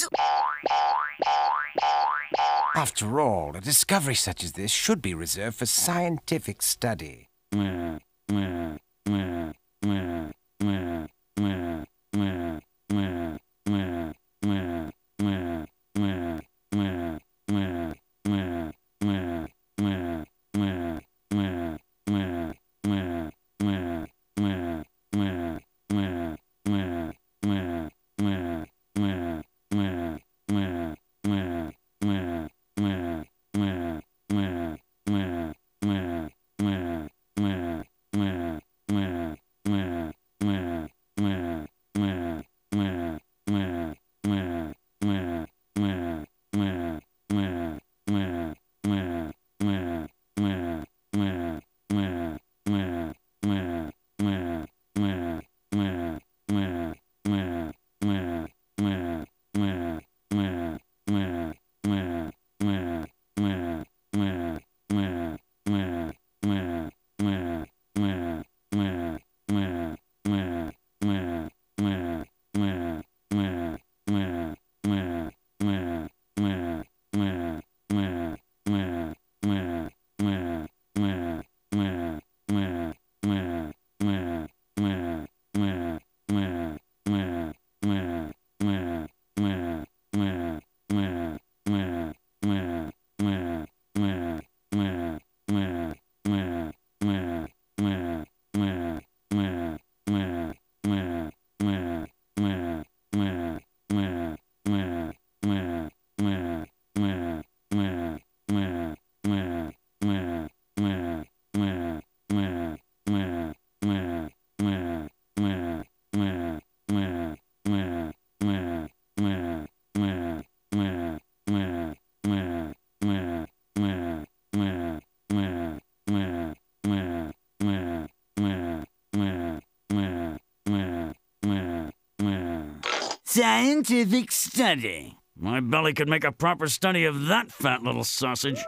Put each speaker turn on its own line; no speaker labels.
please? After all, a discovery such as this should be reserved for scientific study. scientific study. My belly could make a proper study of that fat little sausage.